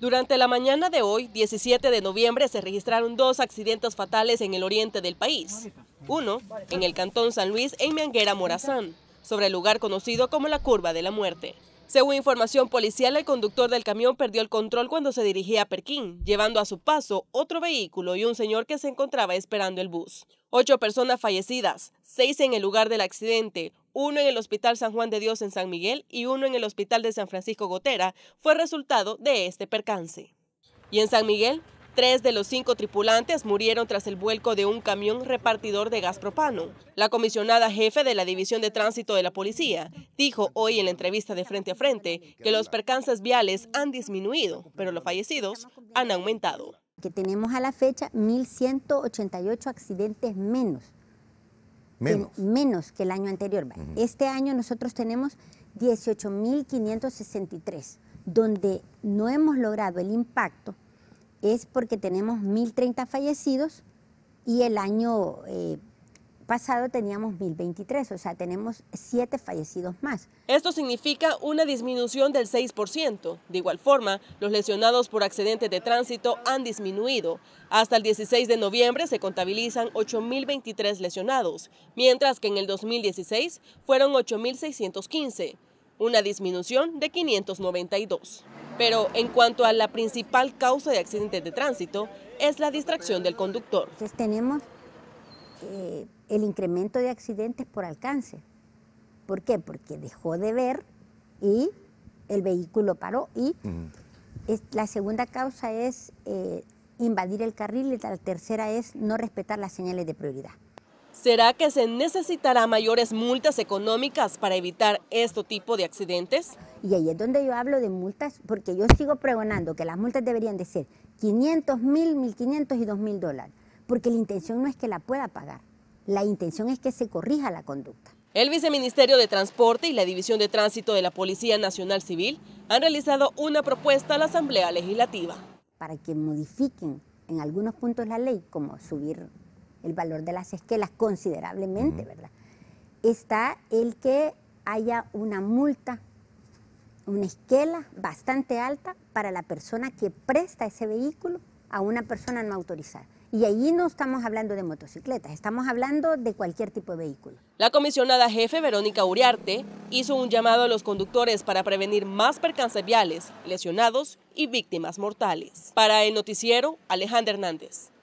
Durante la mañana de hoy, 17 de noviembre, se registraron dos accidentes fatales en el oriente del país. Uno, en el cantón San Luis, en Mianguera, Morazán, sobre el lugar conocido como la Curva de la Muerte. Según información policial, el conductor del camión perdió el control cuando se dirigía a Perquín, llevando a su paso otro vehículo y un señor que se encontraba esperando el bus. Ocho personas fallecidas, seis en el lugar del accidente, uno en el Hospital San Juan de Dios en San Miguel y uno en el Hospital de San Francisco Gotera, fue resultado de este percance. Y en San Miguel, Tres de los cinco tripulantes murieron tras el vuelco de un camión repartidor de gas propano. La comisionada jefe de la División de Tránsito de la Policía dijo hoy en la entrevista de Frente a Frente que los percances viales han disminuido, pero los fallecidos han aumentado. Que tenemos a la fecha 1.188 accidentes menos. Menos. Que, menos que el año anterior. Este año nosotros tenemos 18.563, donde no hemos logrado el impacto es porque tenemos 1.030 fallecidos y el año eh, pasado teníamos 1.023, o sea, tenemos 7 fallecidos más. Esto significa una disminución del 6%. De igual forma, los lesionados por accidentes de tránsito han disminuido. Hasta el 16 de noviembre se contabilizan 8.023 lesionados, mientras que en el 2016 fueron 8.615, una disminución de 592. Pero en cuanto a la principal causa de accidentes de tránsito, es la distracción del conductor. Entonces tenemos eh, el incremento de accidentes por alcance. ¿Por qué? Porque dejó de ver y el vehículo paró y la segunda causa es eh, invadir el carril y la tercera es no respetar las señales de prioridad. ¿Será que se necesitará mayores multas económicas para evitar este tipo de accidentes? Y ahí es donde yo hablo de multas, porque yo sigo pregonando que las multas deberían de ser 500, mil, 1500 y 2000 dólares, porque la intención no es que la pueda pagar, la intención es que se corrija la conducta. El Viceministerio de Transporte y la División de Tránsito de la Policía Nacional Civil han realizado una propuesta a la Asamblea Legislativa. Para que modifiquen en algunos puntos la ley, como subir el valor de las esquelas considerablemente, ¿verdad? Está el que haya una multa, una esquela bastante alta para la persona que presta ese vehículo a una persona no autorizada. Y ahí no estamos hablando de motocicletas, estamos hablando de cualquier tipo de vehículo. La comisionada jefe Verónica Uriarte hizo un llamado a los conductores para prevenir más percances viales, lesionados y víctimas mortales. Para el noticiero, Alejandra Hernández.